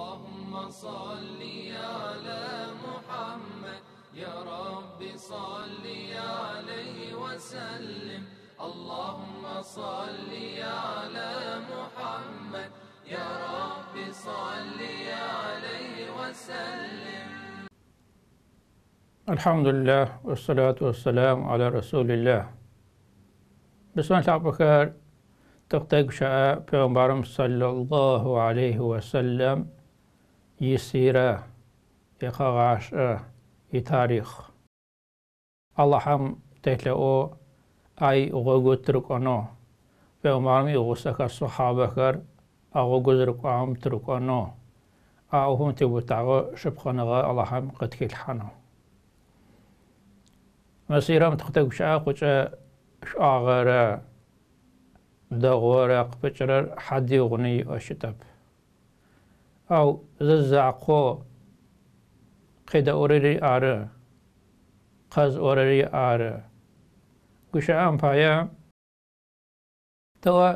اللهم صل على محمد يا رب صل عليه وسلم اللهم صل على محمد يا رب صل عليه وسلم الحمد لله والصلاة والسلام على رسول الله بسم الله الرحمن الرحيم rahim شاء في Peygamberimiz صلى الله عليه وسلم ისირა ეხაღაშ ე تاريخ ალაჰამ დეთლე ო აი როგოტრკონო ვე მარმი ოსაკა სუჰაბაკარ აღოგოზრკამ ტრკონო აუჰუნტე ვუტაღო შებხონაღა ალაჰამ ყეთქილხანო მასირამ თხთა გუშა ყუჭა შაღარა დაღვარა ყპეჭრა ჰადიუღნი ოშიტაფ او ئەو زە اوريري ار ئۆرەری ئارە قەز ئۆرەری ئارە گوشە ئەم پایە تەوە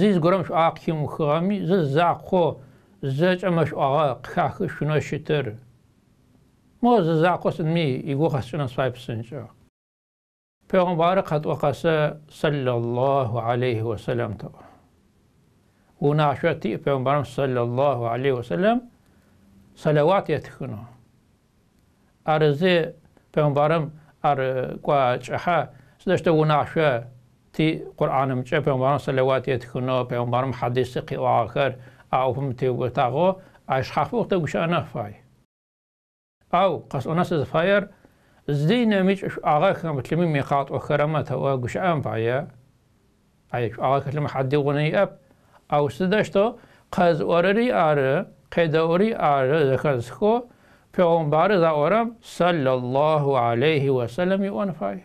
زیز گورمش ئاقی وخامی زە زاقۆ زەج ئەمەش ئاغا قاخ شونەشتر مۆ سن مي ايگو خەسنە سوای پسنجە پیغمبر قد وقاسه صلى الله عليه وسلم تو ونashati pejgamberin sallallahu alaihi wasallam salavat yetkhunu arze pejgamberim ar kwa chaha sdashta unashwa ti qur'anim cha pejgamberin salavat yetkhunu pejgamberim hadis qi akhir awhum ti watago ashhafu ta gushana fay او قص اناس زفاير زدينا مش اغا كان بتلمي ميقات اخرى ما توا قش ام فايا اي اغا كلمه حد يغني اب Avsida što qaz orari ari, qedaori ari zakazko peygamberi za oram sallallahu aleyhi ve sellem yu anfay.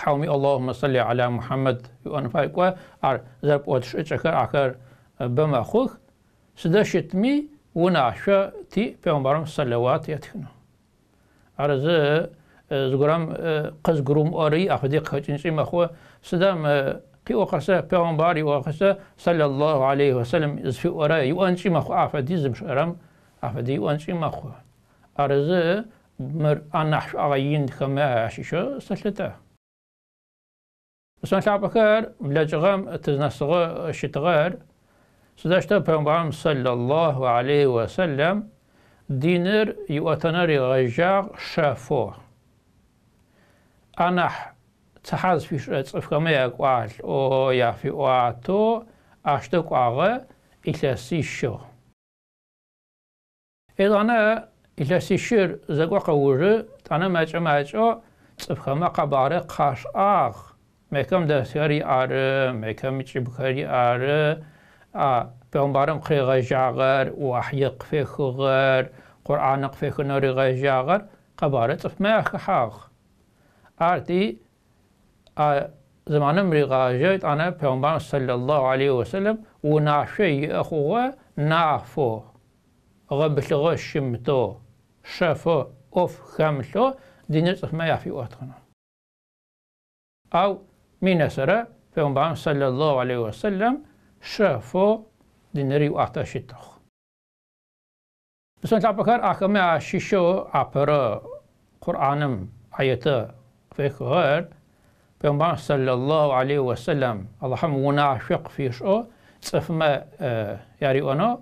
Havmi Allahumma salli ala Muhammed yu anfay kwa ar zarp otuşu çakar akar bema huk sida şitmi wuna aşa ti peygamberim salavat yatkinu. Arzı zguram qaz gurum ori afdi qaçinçi mahwa sida كي وخسا بيغمباري وخسا صلى الله عليه وسلم يزفي وراي يوانشي مخو عفا دي زمش ارم عفا دي يوانشي مخو عرزة مر انحف اغيين كما عشيشو سلتا سان شعب اكار ملاجغام تزنسغ شتغار سداشتا بيغمبارم صلى الله عليه وسلم دينر يواتنر يغجاغ شافو انحف цахаз фиш цфхаме акваал о яфи уато ашта кваре илэси шо элана илэси шир загвака уже тана мача мача цфхама кабаре каш ах мекам дасяри ар мекам чибхари ар а пембарам хыга жагар уахи кфе хыгар قران кфе хынори га жагар кабаре цфма хах арти آه، زمانه مريغاجت أنا پیغمبر صلى الله عليه وسلم وناشي أخوه نافو غبلغ شمتو شفو أوف خمسو دينيس ما يافي أتخنا أو من سرى پیغمبر صلى الله عليه وسلم شفو دينري وأتشتخ بسم الله بكر أكمل شيشو أبرو قرآنم آيته فيك پیامبر صلى الله عليه وسلم سلم الله هم و نعشق فیش او صفم یاری آنا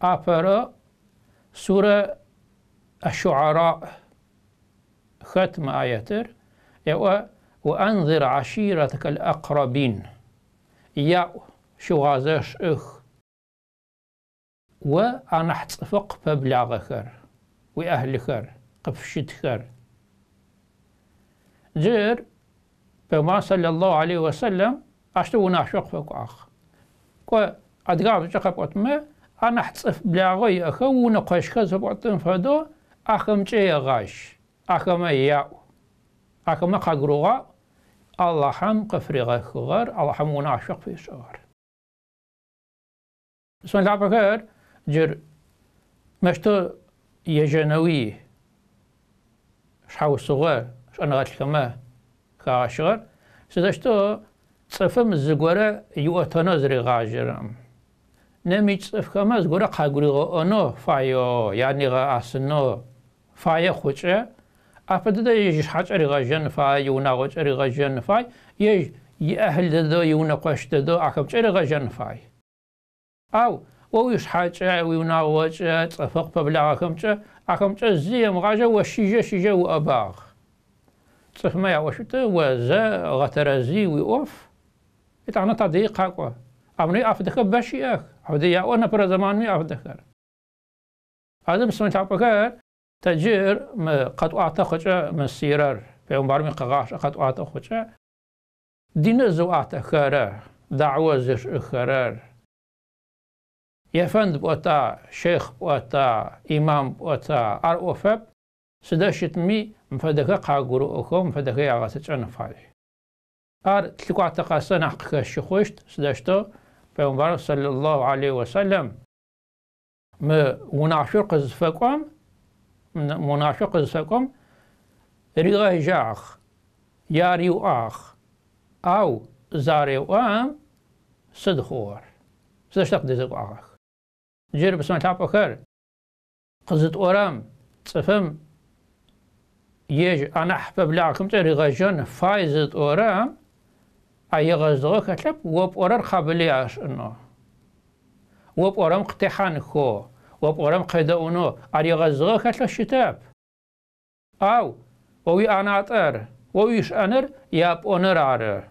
آفره سوره الشعراء ختم آیاتر یا و عشيرتك الأقربين يا شو شوازش اخ وأنا آن حتفق پبلاغ خر و اهل قفشت خر جر pejgamberi sallallahu alaihi wasallam ashtu u na shoq fuk akh ko adgab çka qot me ana htsf blağoy akha u na qashka zobotun fado akhımçe yagaş akhama ya akhama qagruğa Allah'ım qafriğa xugar Allah'ım u na shoq fi şogar سون لعبة غير جر مشتو يجنوي شحاو الصغير شأن غاتل كماه xaşir. Sıdaşto tsıfım zıgore yuotonozri gajirim. نمی تصف که مز گره قاگوری آنو فایو یعنی غا اصنو فای خوچه اپا دادا یش حچ ارغا فای یو غوچ ارغا جن فای یه اهل دادا یو قوش دادا اکم چه ارغا فای او او یو حچ او یونا غوچ تصفق پبلا اکمچه، اکمچه زیم غاجه و شیجه شیجه و اباغ تفما يعوشت وزا غترازي ويقف يتعنا تعديق هاكوا عمري عفدك باشي اخ عفدي يا وانا برا زمان مي عفدك هذا مسمى تعبكار تجير ما قد اعطى اعتقد من السيرار في عمر من قغاش قد اعطى اعتقد دين زو اعتقد دعوة زش اخرار يفند بوتا شيخ بوتا إمام بوتا أرؤفب سداشت شتمي مفدكا قاقرو أكو مفدكا يعغاس تشأن فايش أر تلقى تقاسن حقك الشخوشت سداشتو پیغمبر صلى الله عليه وسلم ما مناشر قزفكم منافق قزفكم ريغا جاخ ياريو آخ أو زاريو آم صدخور سداشت دزق آخ جرب سمتابخر قزت أورام صفم يج أنا أحبب لكم تري غجن فايزت أورا أي غزوة كتب وب أورا خبلي أش إنه وب أورا مقتحان خو وب أورا مقيدة أونو أري غزوة كتب شتاب أو ووي أنا أتر ويش أنر ياب أونر عر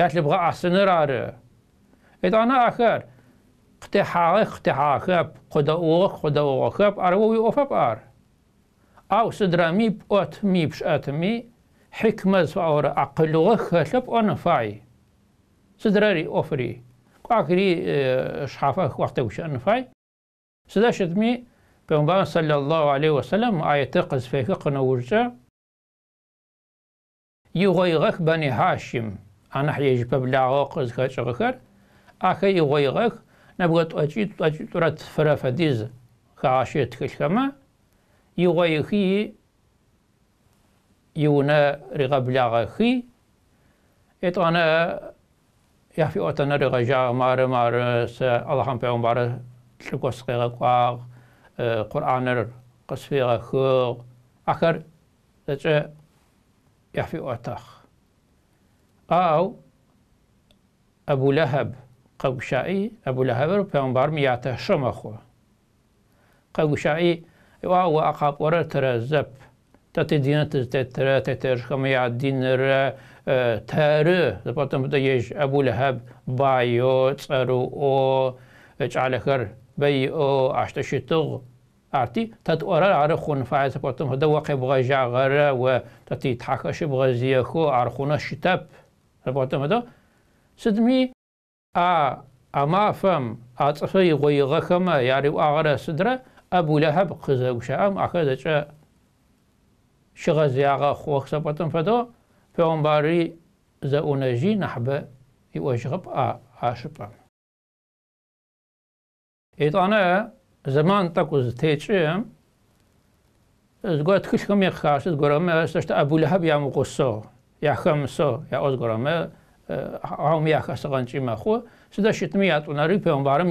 يتلب غا أسنر عر إذا أنا أخر اقتحاق اقتحاق قدا أوغ قدا أوغ أروي أوفب أر او سدرا ميب اوت ميبش اتمي حكمة زوار عقل وخلب ونفعي سدراري أوفري قاكري شحافة وقت وش أنفعي سدا شدمي بيغمبر صلى الله عليه وسلم آية تقز في فقنا ورجا يغيغك بني هاشم أنا حياج ببلا غوقز كاتشغكر أكا يغيغك نبغى تأجي تأجي ترات ديز كعاشية تكلكما يغيخي يونا رغب لاغخي إتغانا يحفي أتنا رغجا مار مار سا الله حمد عمبار تلقو سقيغ قواغ قرآن قصفيغ خوغ أخر تجا يحفي أتخ أو أبو لهب قوشائي أبو لهب رب عمبار مياته شمخو قوشائي Ua ua a ka pora tëra zëp, të të dinët të tëra, e të tërë زبطن بدا يش أبو لهب بايو تسارو أو جعل خر بي أو عشت شتغ أعطي تتورا عرخون فعل زبطن بدا وقع بغا و تاتي تحكش بغا زيخو عرخونا شتاب زبطن بدا سدمي أ أما فم أتصفي غيغخما يعني وأغرى سدره أبو لهب قزا وشام أخذ شغا زياغا خوخ سبطن فدو فيغنباري زاوناجي نحبه يوجغب عاشبا إيطانا زمان تاكو زتيتشي زغور تكشكم يخاش زغور ما سشت أبو لهب يا مقصو يا خمسو يا أزغور ما هم يا خسغان مخو ما خو سدا شتميات بارم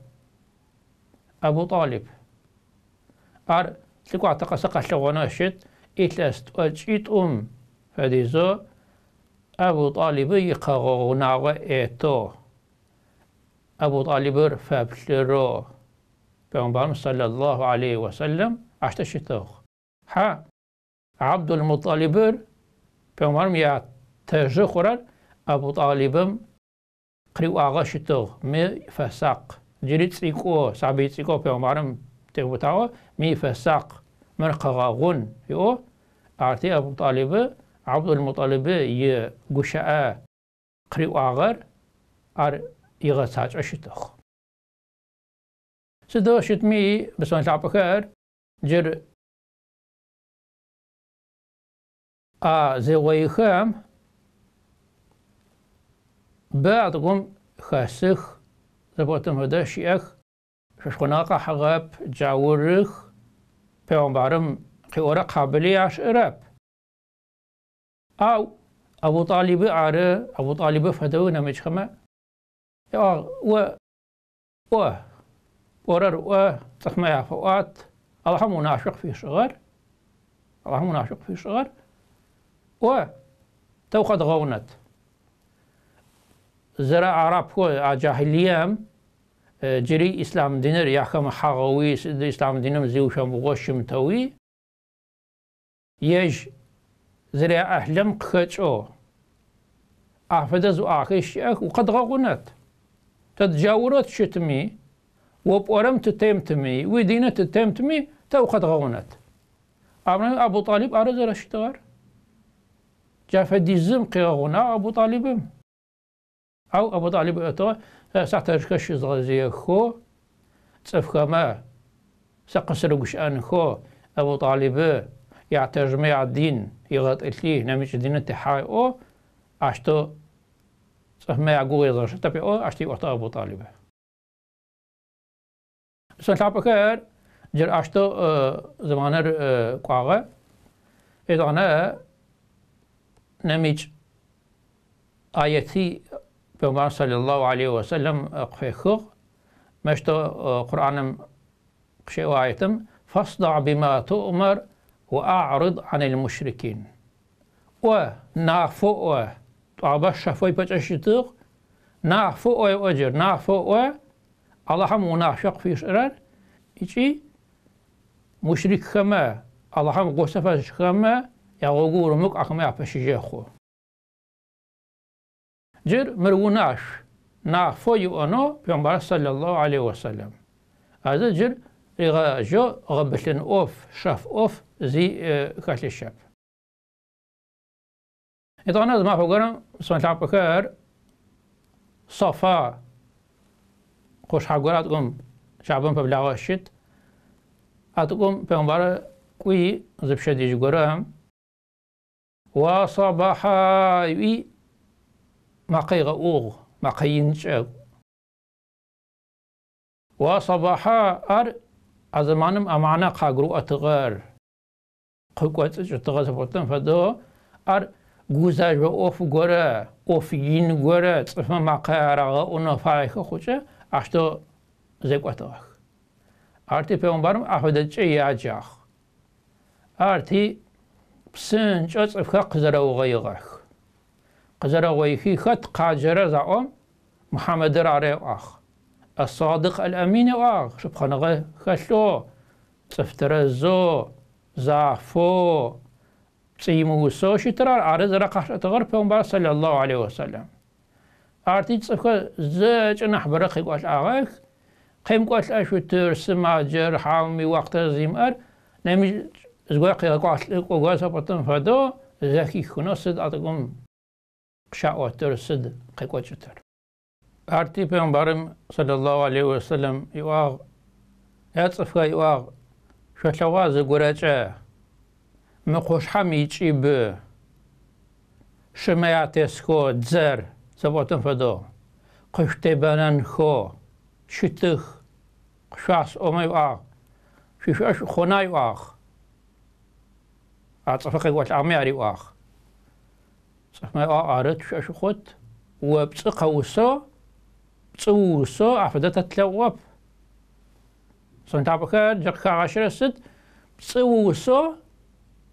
أبو طالب أر تلقوا أعتقد سقا شغونا شت إتلاست أجيت أم فديزو أبو طالب يقاغونا وإيتو أبو طالب فابشرو بيغمبرم صلى الله عليه وسلم عشت شتوخ ها عبد المطالب بيغمبرم يا تجخرر أبو طالب قريو آغا شتوخ مي فساق جريت سيكو سابيت سيكو في عمرم تبوتاو مي فساق من قغاغون يو أرتي أبو طالب عبد المطالب ي قشاء قريو آغر أر يغساج أشتخ سدو مي بسوان لعبكار جر آ زيوي خام بعد غم خاسخ زبوتمدا شيخ ششخناقا حغاب جاورخ بارم قيورة قابلية عش إراب أو أبو طالب عارة أبو طالب فدونا مجخمة يا و و ورر و تخمة يا فوات اللهم مناشق في صغر اللهم مناشق في صغر و توقد غونت زرا عرب كو جاهليام اه، جري إسلام دينر يحكم حغوي إسلام دينم زيوشم غوشم توي يج زرا أهلم قخشو أحفدز وآخش وقد غغنت تتجاورت شتمي وبأرم تتمتمي ودينة تتمتمي تو قد غغنت أمر أبو طالب أرز رشتغر جاف ديزم قيغنا أبو طالبم أو أبو علي أتو ساعتها شزغزي خو تسفخما سقسر أن خو أبو طالب يعترج مع الدين يغط إتليه نمش دين التحاي أو أشتو سهما يعقوه يضرش تبي أو أشتي وقتا أبو طالب سنتلعب كار جر أشتو زمانر قاغة إذا أنا نمج آياتي بمغان صلى الله عليه وسلم قفي خوغ قرآن قشي وعيتم فاصدع بما تؤمر وأعرض عن المشركين و نعفو و طعبا شفوي نعفو و نعفو و اللهم ونعشق في شرر إيشي مشرك خما اللهم قصفة خما يا غور مك أخما يا جر مرغوناش نخ فوي انا پیغمبر صلى الله عليه وسلم هذا جر ريغا جو غبلن اوف شاف اوف زي آه، كاتل شاب اذا انا ما فوقنا سمع تعب بكر صفا خوش حقورات قم شعبان فبلاغاشت اتقوم پیغمبر كوي زبشه ديجي قرام وصباحا يوي مقيغ أوغ مقينش أو وصباحا أر أزمانم أمانا قاقرو أتغار قوكوات جتغز بطن فدو أر گوزاج و اوف گوره اوف غورا گوره تفا مقه راغا اونا فایخ خوچه اشتو زکوتاخ ارتی أرتي احودت چه یاجاخ ارتی بسن چه تفا قزره و غیغاخ قجر ويخي خط قاجر زعوم محمد راري وآخ الصادق الأمين وآخ شبخنا خشو الزو زعفو سيموسو شترار عرض رقح تغرب يوم صلى الله عليه وسلم أرتي تصفك زج نحبر قيقوات آغاك قيم قوات أشو ترسما جر حامي وقت زيمار نمي زواقي قوات قوات قوات فدو زكي خنصد أتقوم شعوتر سد قيقوتر ارتي بيغمبرم صلى الله عليه وسلم يواغ يتصفى يواغ شلوا زغورجا مقوش إب يجيب شمياتسكو تزر سبوتن فدو بانان خو شتخ قشاس اومي واغ شش خناي واغ أتصفى قوات عمياري واغ ما أعرض أه، شو أشخط وبتسقى وسو بسو وسو عفدتها تلوب سنتابك جاك عشرة ست بسو وسو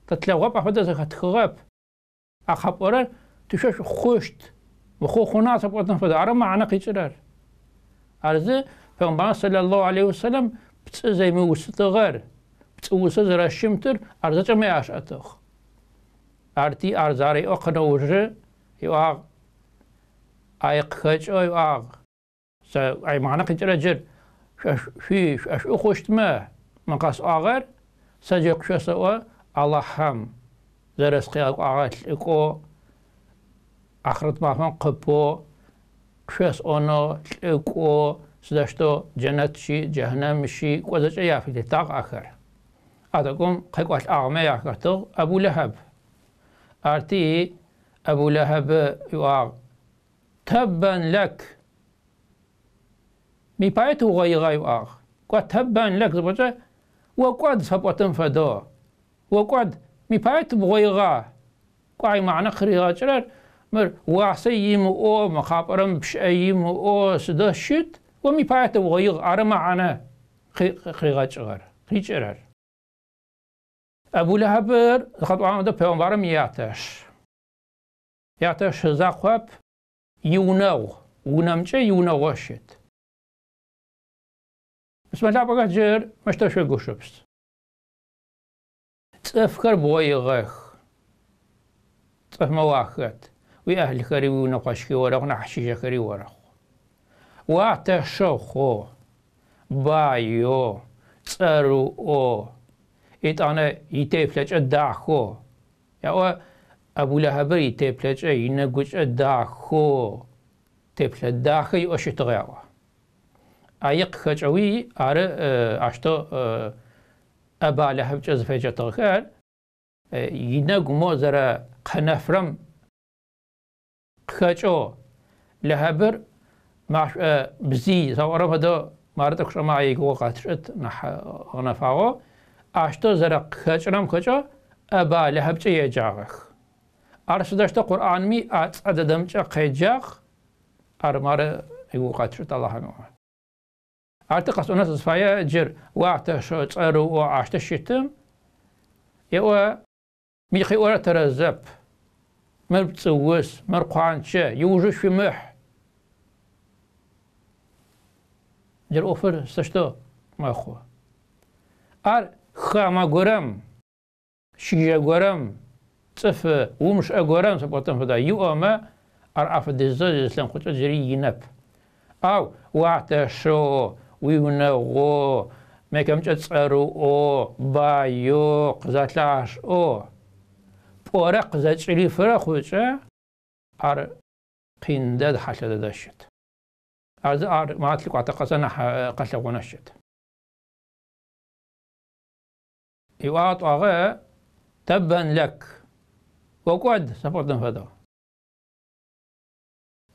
تتلوب عفدتها تخرب أرى تشوش خوشت وخو خناس بوتن فدار معنا قيترار أرزي فما صلى الله عليه وسلم بتسزي موسط غير بتسوسز رشمتر أرزي ما يعش أتخ ارتي ارزاري يو اغ ايق خج او يو اغ سا اي معنى قجر اجر فيش اش اخوشت ما مقاس اغر سا سجق شو سوا الله حم زرس قياق اغات لكو اخرت مافن فان قبو شوس اونو لكو سدشتو جنت شي جهنم شي كوزج ايافي تاق اخر هذا قوم قيقوات اغمي اخرتو ابو لهب أرتي أبو لهب يقع تبا لك مي بايتو غيغا يقع قد تبا لك زبجة وقد سبوتن فدو وقد مي بايت بغيغا قاي معنى خريغا جرر مر واحسيم او مخابرم بش بشأيم او سدشت ومي بايت بغيغ أرمعنا خريغا جرر جرر أبو لهب خد وعمل ده بيوم بارم ياتش ياتش زاقب يونو ونمجة يونو وشيت بسم الله بقى جير مشتاش في قشبس تفكر بوي غيخ تف مواخد وي أهل خريب ونقشكي ورق نحشيش خريب ورق واتشو خو بايو تسرو او آن أنا يتفلج الدع خو او أبو لهب يتفلج گوش الدع خو تفل داخی خي غیا و أيق خجوي أرى آشتا أبا لهب جزفجة تغير ينق موزر قنفرم خجو لهبر مع بزي زورب هذا مارتك شمعي وقاتشت نح أنا فاو أشتو زرق خجرم خجو أبا لهبج يجاغخ أرشدشتو قرآن مي أتس أددم جا قيجاغ أرمار إيو قاتشو تالله نوع أرتي قصد أنا تصفايا جر واعتشو تصارو وعشتشتم يو ميخي أورا ترزب مر بتسوس مر قوانشا يوجو في مح جر أوفر سشتو ما أخوه أر хама горам шиге горам цф умш а горам сапотам фада ю ама ар аф дезо ислам хуча жири гинап ау вата шо ви уна го мекам ча цару о ба ю қзаташ о пора қза чили фра хуча ар қиндад хашада дашет аз ар маатлик ата қасана қалла қонашет أغا تبا لك وقعد سبورتن فدا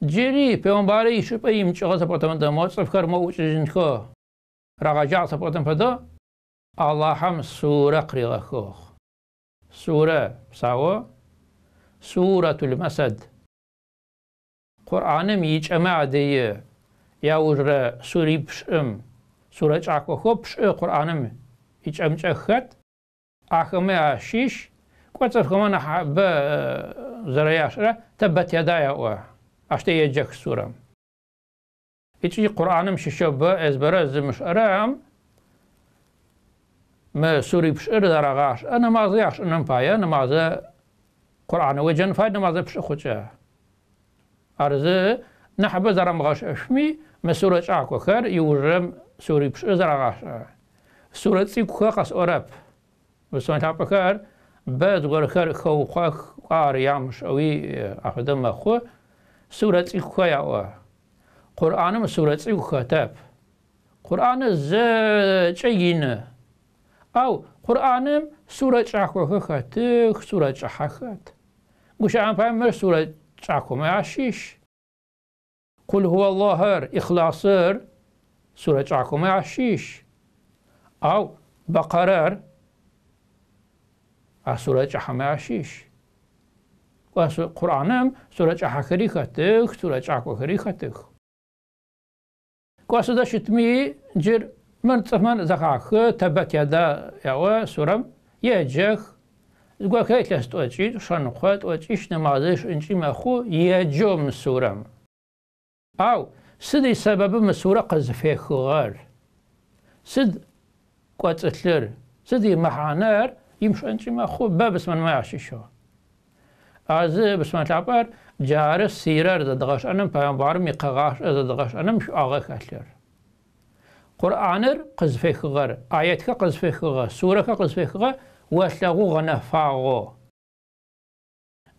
جيري باري بيومباري شبي مشغل سبورتن فدا موصف كرمو وشجنكو رغجع سبورتن فدا الله حم سورة كوخ سورة سوا سورة المسد قرآن ميج أما دي يوجر سوري بشم سورة عقوخو بش قرآن ميج أما أخت عخمي عشيش كواتر كمان ب زرياشرة تبت يدايا و أشتي يجك سورة إتشي قرآن مش شب إزبرز مش أرام ما سوري بش إردرغاش أنا ما ضيعش أنا مبايا أنا ما ذا قرآن وجن فايد ما ذا بش أخوتها أرزي نحب زرم غاش أشمي ما سورة شعكو خير يورم سوري بش إردرغاش سورة سيكو خاقس أوروب وسمت عبكار بعد خو خو قار يامش أوي أخدم أخو سورة إخوة يا قرآن ما سورة إخوة تاب قرآن زجينة أو قرآن سورة أخوة خات سورة أحخات قش عم فهم سورة أخوة ما عشيش قل هو الله هر إخلاصر سورة أخوة ما عشيش أو بقرار سورة جحمة عشيش aşiş. سورة sura خريخة تخ سورة çahakari خريخة تخ da شتمي جر من تفمن زخاخ تبت يدا يوا سورة يجخ زغوا كايت لست وجي شن خوات وجيش نمازش انشي مخو يجوم سورة او سدي سبب من سورة قزفي خوار سد قواتلر سدي محانار يمشو انت ما خو بابس من ما شو از بسمات العبار جارس سيرار دغاش انم پیامبر می قغاش از دغاش انم شو آغا کتلر قرآن قذفه غر آيات که قذفه غر سوره که قذفه غر واسلغو غنا فاغو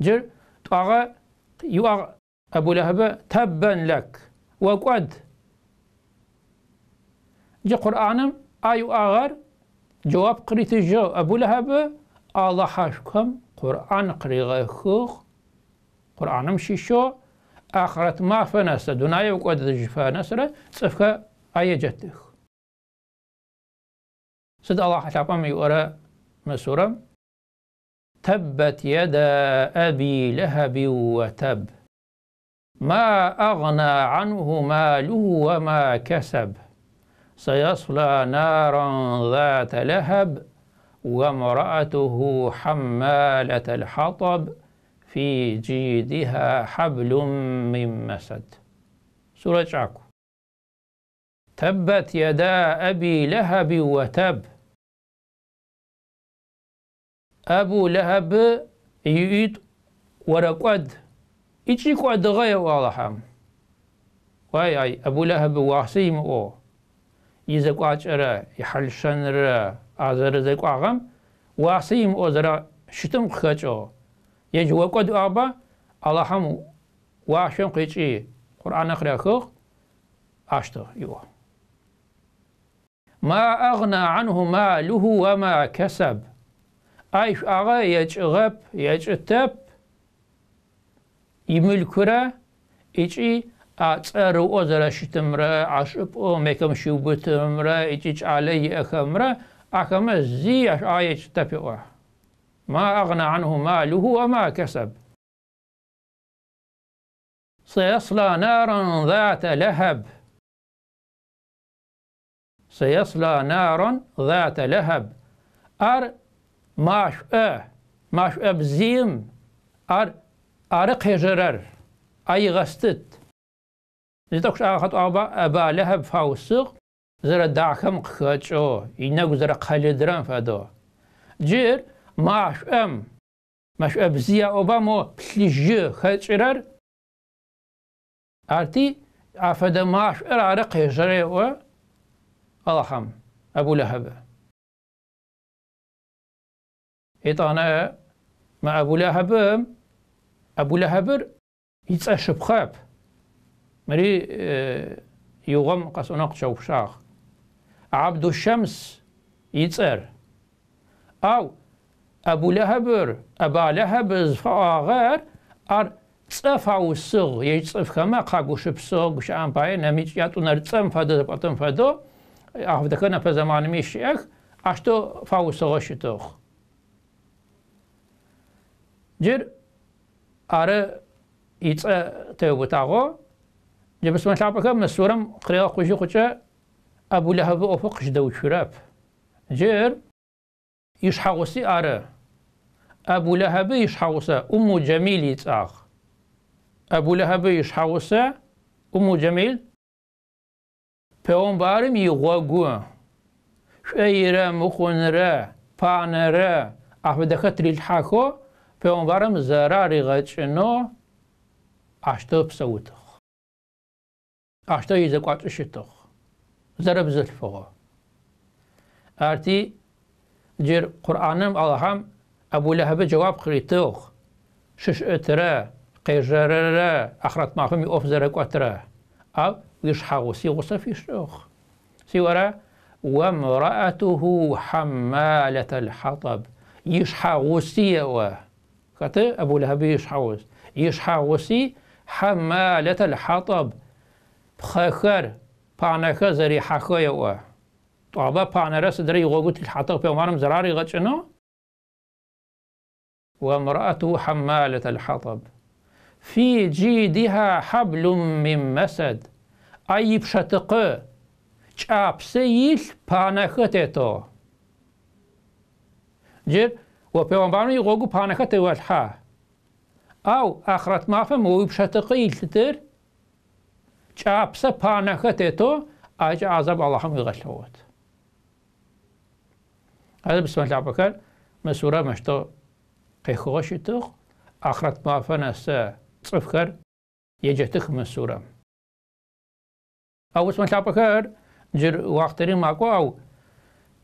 جر طاغا يو ابو لهب تبا لك وقد جي قرآن آيو آغر جواب قريت جو أبو لهب الله حاشكم قرآن قريغة خوخ قرآن مشي شو آخرت ما فناسة دنيا وقد جفا نسرة صفك آية جتخ سد الله حتابم يورا مسورة تبت يدا أبي لهب وتب ما أغنى عنه ماله وما كسب سيصلى نارا ذات لهب وامرأته حمالة الحطب في جيدها حبل من مسد سورة شعكو تبت يدا أبي لهب وتب أبو لهب يؤيد ورقود إيشي قد غير واضحة واي أي أبو لهب واسيم أوه یزکو آج اره، حالشان اره، آزار زیکو آم، واسیم آذرا شدیم ما آغنا عنهما و ما کسب، ایش آغای چ غب چ اتپ، ایم წერო ზრაშიტმრა აშპო მეკმში უბთმრა იჭიჭალე იახმრა زي أش აიჭ დაფევა ما أغنى عنه ماله وما كسب سيصلى نارا ذات لهب سيصلى نارا ذات لهب أر ماش أه ماش أبزيم أر أرق هجرر أي غستت زدەکوش ئاخەت ئابا لە هەب فاوسق زرە داخەم قخەچۆ ئینەگو زرە قەلدرم فەدەوە جێر ماش ئەم مەش ئە بزیە ئۆبامۆ پلیژە خەچرەر ئارتی ئافەدە ماش ئەرارە قێژەرەوە ئەڵەخەم ئەبوو لە هەبە ئێتانە مە ئەبوو لە هەبم أبو لە هەبر هیچ ئەشبخەب مري آه، يغم قصنق شوف شاخ عبد الشمس يتسر أو أبو لهبر أبا لهب فاغر أر تصف أو الصغ يتصف كما قاقو شب صغ شعان باية نميج ياتو نرتصم فدو بطن فدو أخف دكنا في زمان ميشيك أشتو فاو صغشتوخ جر أر يتسر تيوبتاغو لە بەسمان لاپەکە مەسوورم قرێڵ قراءة خوچە ئەبوو لە هەبوو ئۆفە قشدە و شوراب جێر ئیش حەوسی ئارە ئەبوو لە هەبە ئیش حەوسە ئوم و جەمیلی چاق ئەبوو لە هەبە ئیش حەوسە ئوم و جەمیل پێوەمبارم یغوە گووە شوێیرە مخۆنرە پانەرە ئەحمدەکە تریل حاکۆ عشتا يزقعشتخ زرب زلفغا ارتي جير قرآنم اللهم أبو لهب جواب خريتوخ شش اترا قيجررا أخرت معهم يوف زرق أترا أو ويش حاوسي غصف يشتوخ سي ورا وامرأته حمالة الحطب يشحى سي و أبو لهب يشحغ يشحى سي حمالة الحطب پخەخەر پانەکە زەری حەخۆیەوە توابە پانەرە سدرەی الحطق حەتەق پێمانم زراری غەچنەوە وامرأته حمالة الحطب في جيدها حبل من مسد أي بشتقه چاپسەیش پانەخەتێتەوە. جر وە پەیوەمبانی غۆگ و پانەخەتەوەلها. ئاو ئاخرەت مافەم ئەوی پشەتەقەی تتر چاپس پانکت اتو آج عذاب الله هم یغش لود. از بسم الله بکن مسوره مشتو قیخوشی تو آخرت معافن است صرف کر یه جتک او بسم الله بکن جر وقتی ما کو او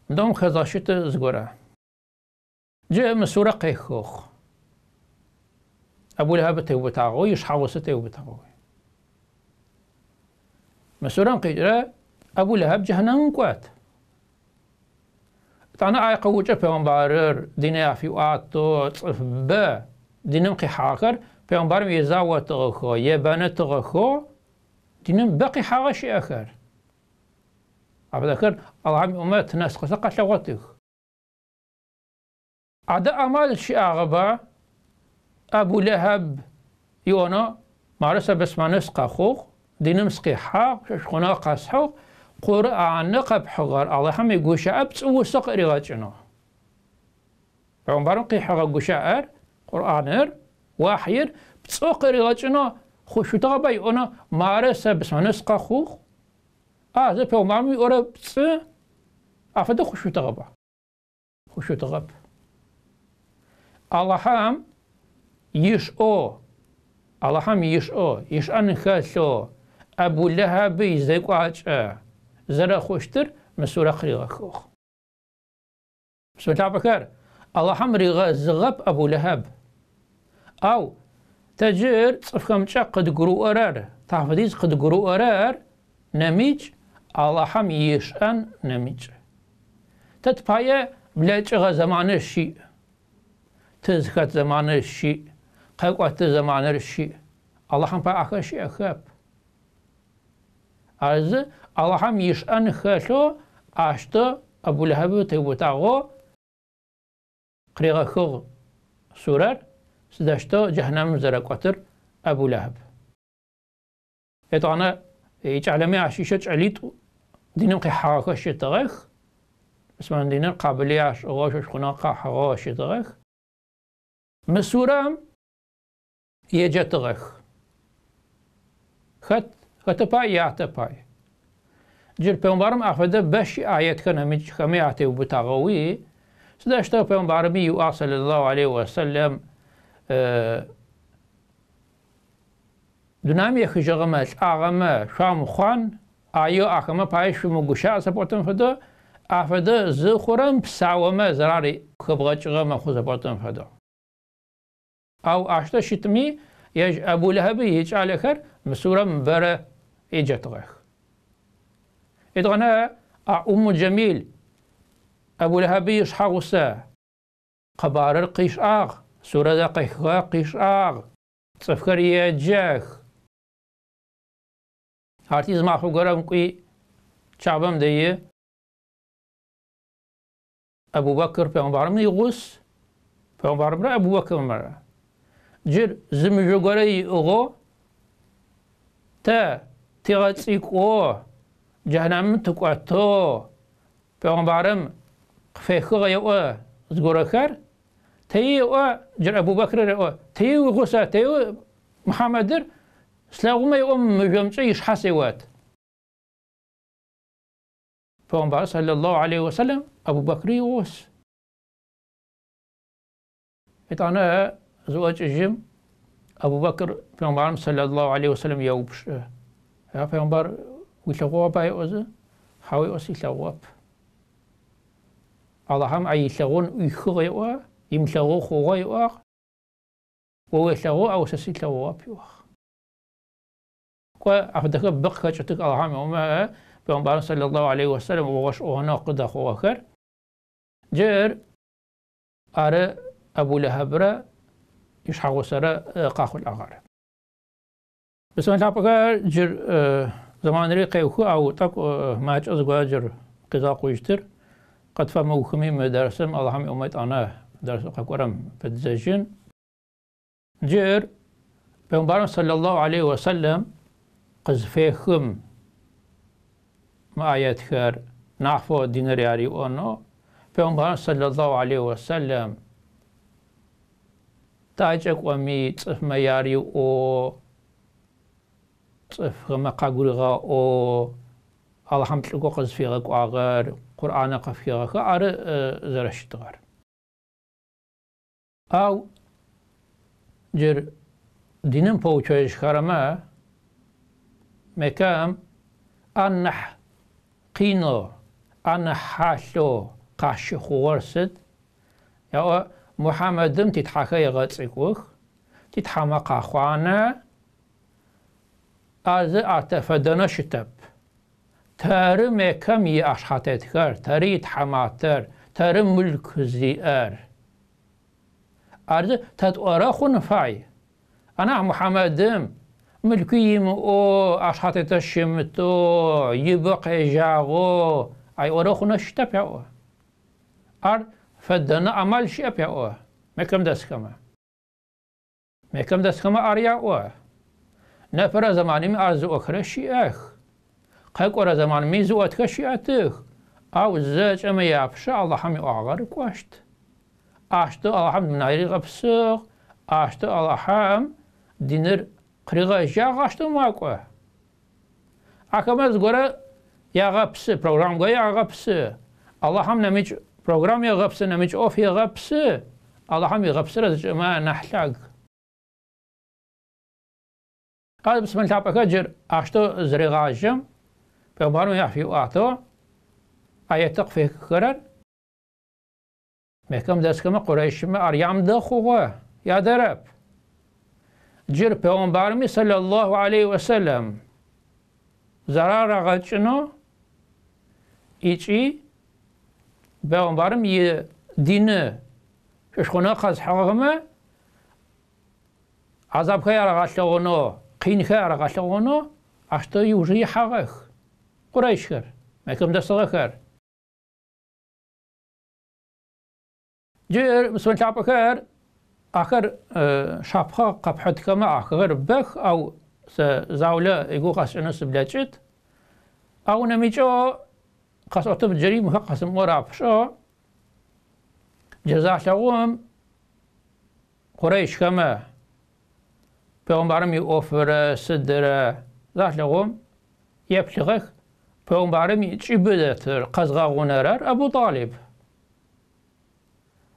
دم خزاشیت زگره. جه مسوره قیخوخ. ابو لهب تیوب تاغوی شحوست تیوب تاغوی. مسوران قيجرا أبو لهب جهنم قوات تانا آي قوجة بارر دينا في وقاتو تصف با دينا مقي حاكر بيانبار يزاوة تغخو يبانة تغخو دينا باقي حاغة شي أخر أبداكر عمي أمات تناس قصة قتل وطيخ عدا أمال شي أغبا أبو لهب يونا مارسة بسمانس ما خوخ دينا مسقيحا شخونا قاسحو قرآن قبحغر الله هم أب أبتس وسق رغاتنا فعمبارن قيحا قوشا قرآن ار واحير بتسوق رغاتنا خوشو تغبا يقونا مارسا بسمانس قخوخ آه زي مي يقورا بتس أفدا خوشو تغبا خوشو تغب الله هم أو الله هم يشقو يشقن خاسو ئەبوو لە هابی زەیقواچە زەرە خۆشتر مسوورە خریغە خۆخ سوتا بەکار ئەڵە هەمریغە زغەب ئەبوو لە هەب ئەو تەجر چفکەمچە قد گرو ئەرەر تافدیز قد گرو ئەرەر نەمیچ ئاڵە هەم یشئەن نەمیچ تەتپایە بلەچغە زەمانەشی تزکەت زەمانەشی قەقوەتە زەمانەشی ئەڵە هەم پا ئاکەشی ئەخەب аразы Аллахам آشت ابو لهب تو тэвутаго قريغة خو سورر سدشتو جهنم زرقوتر أبو لهب إطانا إيش علمي عشيشة عليت دينم قي حاكا شتغيخ اسمان دینم قابلی عش غوش شخنا قا حاكا شتغيخ مسورام يجتغيخ خط هەتەپای یا ئاتەپای جل پێمبارم ئافدە بەشی ئاەتکە نەمیج خەمیاتێ و بتاغەوی سدەشتا پێمبارمی و ئاسە لە الله عليه وسلم دونام یەخژەغەمە ئاغەمە شام و خوان ئایۆ ئاخەمە پایشم و گوشا سەپۆتم فدە ئافدە زە خۆرم پساوەمە زراری کەبغەچغەمە خۆزەپۆتم فدە ئەو او شتمی یەژ ئەبوو لە هەبی هیچ ئالەکەر مسوورم بەرە اجت رخ ادغنا أم جميل أبو لهب يشحر ساعة قبار القيش آغ سورة دقيقة قيش آغ صفكر جاخ هارتي زما خو قرام كي شعبم دي أبو بكر بيغمبار من يغوص بيغمبار من أبو بكر مرة جر زمجو غري أغو تا تغتسيكو جهنم تقعتو پیغمبرم خفيخغ يو زغورخر تيو جر ابو بكر رو تيو غوسا تيو محمد سلاغوما يو مجمصي يشحسيوات پیغمبر صلى الله عليه وسلم ابو بكر يوس اتانا زواج جم ابو بكر پیغمبر صلى الله عليه وسلم يوبش Ja, peygamber uilagoabay ozu, hawi os ilagoab. Allaham ay ilagon uikhugay oa, imlago khugay oa, وهو يتلغو أو سسي تلغو أبيوخ بس أنا لابقى جر آه، زمان ريقي وخو أو تاك ماج أزقوا جر قضا قويشتر قد فما خميم درسم الله هم أميت أنا درس قرم بدزجن جر بيغمبر صلى الله عليه وسلم قز خم ما آيات خير نعفو دينرياري أونو بيغمبر صلى الله عليه وسلم تاجك ومي تسمى ياري أو ፅፍሪ መቃጉሪኻ ኦ ኣልሓምፅጎ ቐዝፌቐ ቋቐር ቁርኣነ ቐፊቐኸ ኣረ ዘረሽትቐር ኣው ጅር ዲንን ፖውቾሽ ከረመ መከም ኣናሕ ቂኖ ኣናሓሎ ቃሺ ኹወርስት ያኦ ሙሓመድም ቲትሓኸ የቐፂቁኽ ቲትሓመ ኻዃነ از اتفدنا شتب تارم كمي أشحاتت كار تاريت حماتر تارم ملك زيار أرز تتورا خنفاي أنا محمدم ملكيم أو أشحاتت الشمتو يبقى جاغو أي أورا خنشتب يا أر فدنا عمل شيء يا ما كم دسكما ما كم دسكما أريا أوه نفر زمانی می آرزو اکره شیعه قای کور زمان می زود که شیعه تیخ او زیچ اما یابشه الله همی آغار کشت اشتو الله هم دنائری غبسوخ اشتو الله هم دینر قریغه جا ما که اکم از گره یا غبسه پروگرام گوه یا غبسه الله هم نمیچ پروگرام یا غبسه نمیچ اوف یا غبسه الله هم یا غبسه را اما آه بسم الله پاک اجر اښتوز رغاجم په ورمي اف اوه ایا تقفه خرهه مهکم داسکه م قریش م اریام ده خوغه یادرب جیر په صلی الله علیه و سلام زرا رغچنو یچی په اونبارم ی دینه فشونه خص حقمه عذاب خیارغه لغه نو قين قينها رغالغونو أشتا يوجي حاغخ قريشكر ما كم دستغخر جير بسم الله بخير آخر شابخا قبحت كما آخر بخ أو زاولة يقول قاسنا سبلاتشت أو نميجو قاس قصوت بجريمة قسم مرابشو جزاء لهم قريش كما peygamberim ofere sıdırı zahlığım yepşiğik peygamberim çibidetir kazgağunerer Ebu Talib.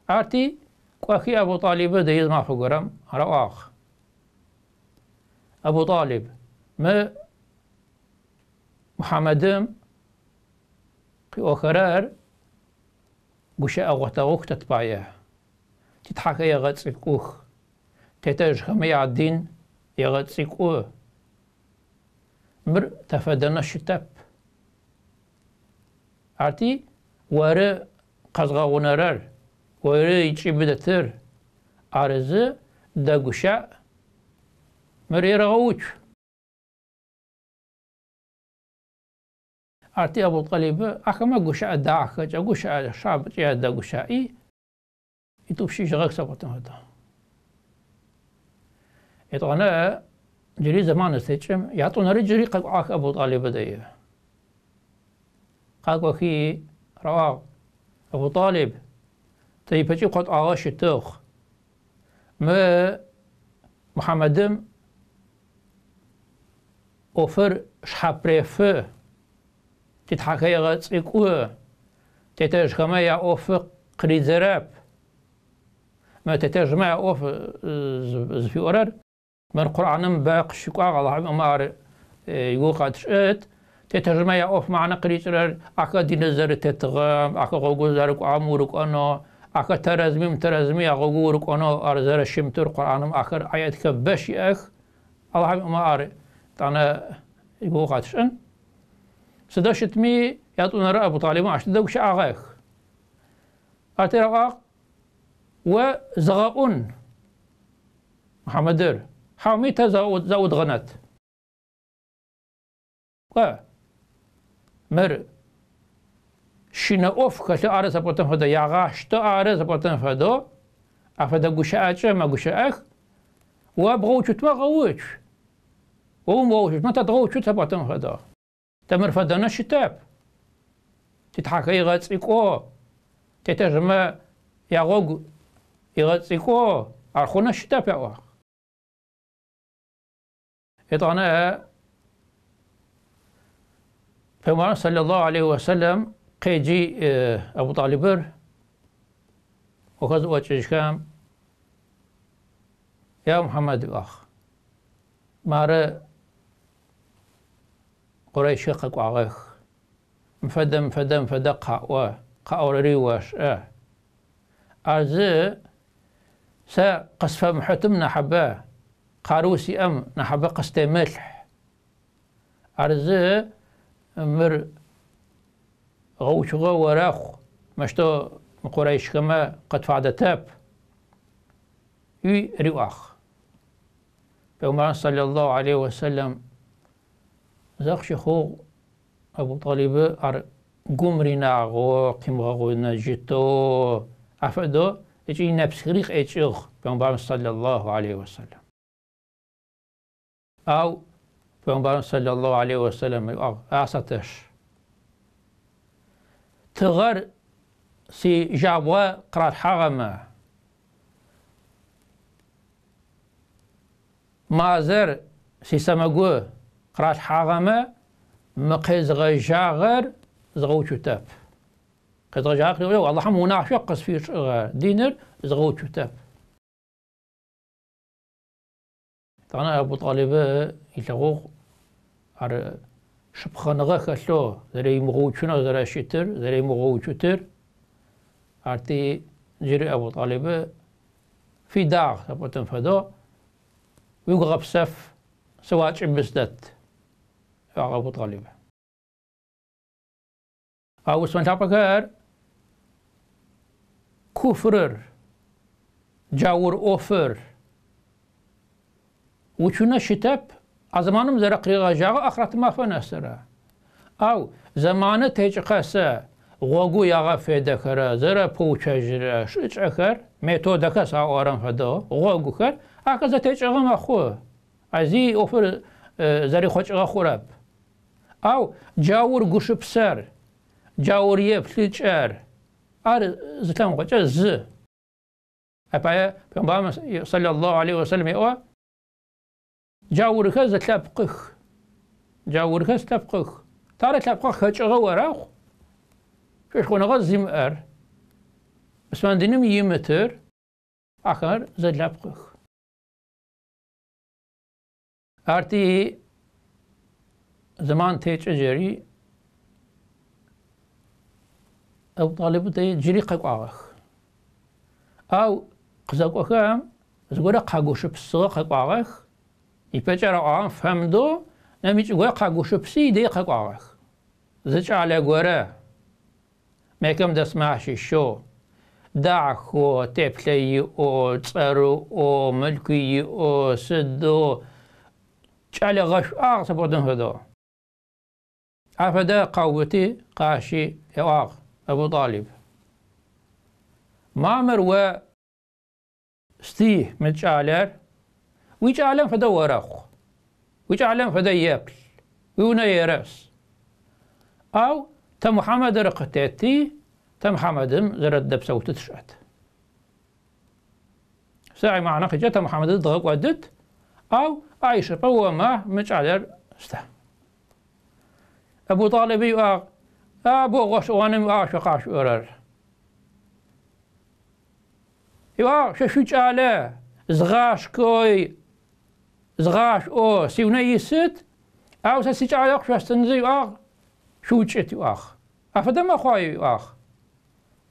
Arti kuaki Ebu Talib'i deyiz mahfuguram ara ağ. Ebu Talib mi Muhammedim ki okerer guşa ağutağuk tatbaya. Tithakiye gatsikuh. تتج خمي الدين يغتسيكوه بر تفادنا الشتاب عرتي ورا قزغا غنرار ورا يجي بدتر عرز داقوشا مريرا غوش أرتي أبو الطليب أكما قشاء داعك قشاء شعب جاء دا إي إتوبشي شغل سبطن هذا يطعنا جري زمان استيتشم يعطونا رجري قد عاك أبو طالب ديه قاك وخي رواه أبو طالب تيبتي قد عاش توخ ما محمدم أوفر شحبريفه تتحكي غتسيكوه تتاج كما يا أوف قريزراب ما تتاج مع أوف زفيورر من قرآن باق قاغ الله عم أمار اه، قد شئت تترجمة يا أوف معنى رأي أكا دينزر تتغام أكا غوغوزارك عمورك أنا أكا ترزمي ترزمي غوغورك أنا أرزر الشمتر قرآن أكر آيات كبش أخ الله عم أمار تانا يقول قد شئن تشئن سداشتمي ياتون رأى أبو طالب عشت دوكش أغاخ أترغاق وزغاؤن محمد در حاميتها زود زود غنات و مر شنا اوف كتل ارز ابوتن فدا يا غاش تو ارز ابوتن فدا افدا غوشا اچ ما غوشا اخ و ابغو تشوت ما غوش و مو غوش ما تدغو تشوت ابوتن فدا تمر فدا نشتاب تتحكى يغاتسيكو تتجمع يا غوغ يغاتسيكو ارخونا شتاب يا غوغ يطعناها Peygamber sallallahu aleyhi ve sellem qeyji e, Abu Talibir وقد وچشكم يا محمد أخ مارا قريش قق وعغيخ مفدا مفدا مفدا قا قاوري واش اه أرزي سا قصفة محتمنا حباه قاروسي أم نحب قستي ملح أرزا مر غوشغا وراخ مشتو قريش كما قد فعد تاب يو رواخ بيوم صلى الله عليه وسلم زخش خو أبو طالب أر قمرنا غو قيم غو نجتو أفدو إجي نبسخريق إجيغ بيوم صلى الله عليه وسلم أو پیغمبر صلی الله علیه و سلم أعصتش تغر سي جاوا قرار حغما مازر سي سمقو قرار حغما مقيز غجاغر زغو تشتاب قيز غجاغر والله حمونا شقص في دينر زغو تشتاب تانا أبو طالب يلغو على شبخنغا كالو ذري مغوشنا ذرا شتر ذري مغوشتر أرتي جري أبو طالب في داغ أبو تنفدو ويقغب سف سواج بسدت أبو طالب أو اسمان تابكار كفرر جاور أوفر وچونه شتب ازمانم زره قریغه جاغه اخرت مخفه نستره او زمانه تیچ قسه غوگو یاغه فیده کره زره پوچه جره شچ اکر میتوده کس او آرام فده غوگو کر اکزه تیچ اغه مخو ازی اوفر زری خوچ اغه خورب او جاور گوشو پسر جاور یه پلیچ ار ار زتم خوچه ز اپا پیغمبر صلی الله علیه وسلم او جاورخه زتلبقخ جاورخه زتلبقخ تارا تلبقخ هجغه وراخ ششخونغه زمئر یه متر اخر زتلبقخ ارتی زمان تیچ جری او طالب جری جري آخ او قزاقوخام زغورا قاقوش بسغا آخ يبجر فهمدو نميج وقع قشبسي ديق قاعك زج على قرا ما كم دسمعش الشو دعك و تبلي و تصرو و ملكي و سدو تشعلي غش آغ سبودن هدو عفدا قوتي قاشي آغ أبو طالب مامر و ستيه متشالر ويجا علام فدا وراخو ويجا علام فدا ياكل ويونا يراس أو تا محمد رقتاتي تا محمد زرد دبسة وتتشات ساعي معنا قجا تا محمد ضغق ودت أو عايشة بوا مش على ستا أبو طالبي يؤاغ أبو غش وانم أعشق عش أرر يؤاغ شو على زغاش كوي زغاش أو سيونا يسد أو سيجع يقش استنزي أخ شوجت أخ أفدم أخوي أخ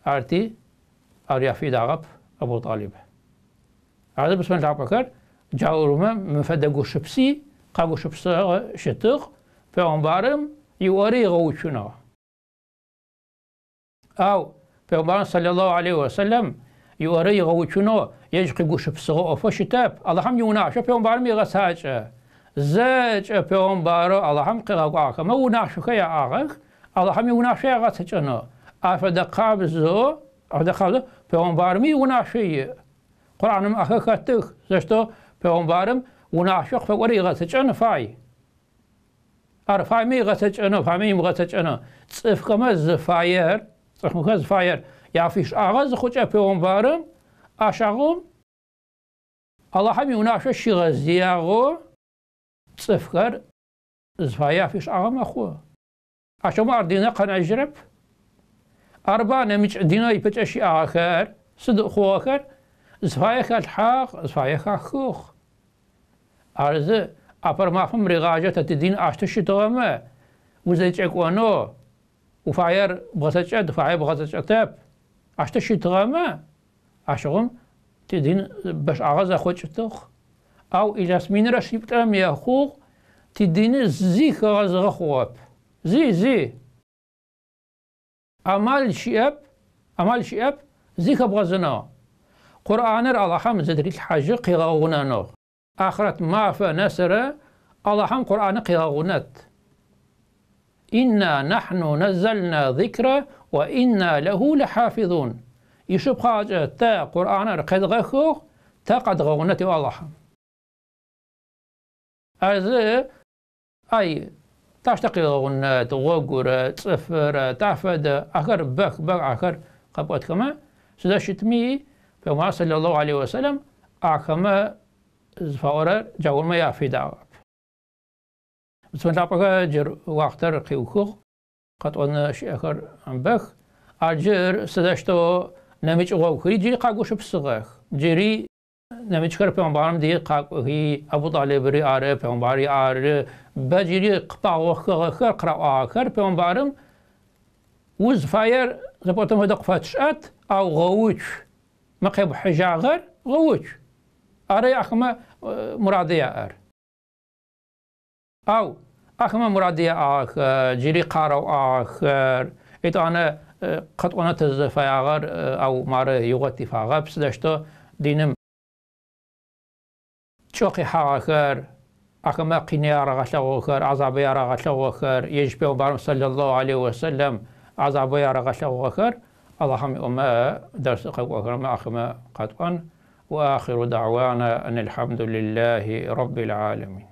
أرتي أريا في دعب أبو طالب هذا بسم الله بكر جاورما مفدقو شبسي قاقو شبسا في فأمبارم يوري غوشنا أو فأمبارم صلى الله عليه وسلم يوري غوچنو يجقي قوش بسغو أفو شتاب الله هم يوناشا پیغمبر ميغس هاچا زاج پیغمبر الله هم قيغاق آقا ما وناشو كيا آقا الله هم يوناشا يغس هاچنو أفدا قابزو أفدا قابزو پیغمبر مي وناشي قرآنم أخا كاتخ زشتو پیغمبرم وناشو فوري غس هاچن فاي أرفاي مي غس هاچنو فامي مغس هاچنو صفقمز فاير صفقمز فاير یافیش ئاغاز خۆچە پێوەمبارم ئاشاغۆم ئەڵە هەمی وناشە شیغە زیاغۆ سفکەر زفایافیش ئاغەمە خۆ ئاشەمە ئاردینە قەنەژرب ئەربانە میچ دینای پچەشی آخر، سد خۆکەر خال حاق زفایەکە خۆخ ئارزە ئاپەرمافم ات دین آشته تەوەمە وزەی اکوانو، وفایر بەسەچە دفاعی بەغەزە تپ. اشتا شي تغاما اشغم تدين باش اغاز اخوش تخ او الى سمين راشي بتام ياخوغ تدين زي خغاز غخواب زي زي امال شي اب امال شي اب زي خبغزنا قرآن الله حم زدري الحاجة قيغاغونا نو آخرت ما فا نسرة الله حم قرآن قيغاغونات إنا نحن نزلنا ذكرا وإنا له لحافظون يشوف حاجة تا قرآن قد غخوخ تا قد غونتي والله أز أي تشتقي غنة غوغر تصفر تعفد آخر بخ بخ آخر قبوت كما سدا شتمي في صلى الله عليه وسلم أعكما زفاورة جاول ما يافي دعوة بتمن لابقى جر واختر قيوكوغ قد أن شيء آخر عن بخ أجر سدشتو نمج غوكري جري قاقوش بسغاخ جري نمج كر پیغمبرم دي قاقوهي أبو طالب ري آره پیغمبري آره بجري قطع وخر قرأ آخر وز فاير زبوتم هدا قفاتشات أو غووش مقيب حجاغر غوش أري أخما مرادية أر او اخ ما مرادي اخ جيري قارو اخ ات انا قد انا تزفاغر او مار يغتي فاغبس دشتو دينم تشوقي حاخر أكما قنيا رغشوخر عذابيا رغشوخر يجب بارم صلى الله عليه وسلم اخر الله اللهم أما درس اخر ما أخما قطعا وآخر دعوانا أن الحمد لله رب العالمين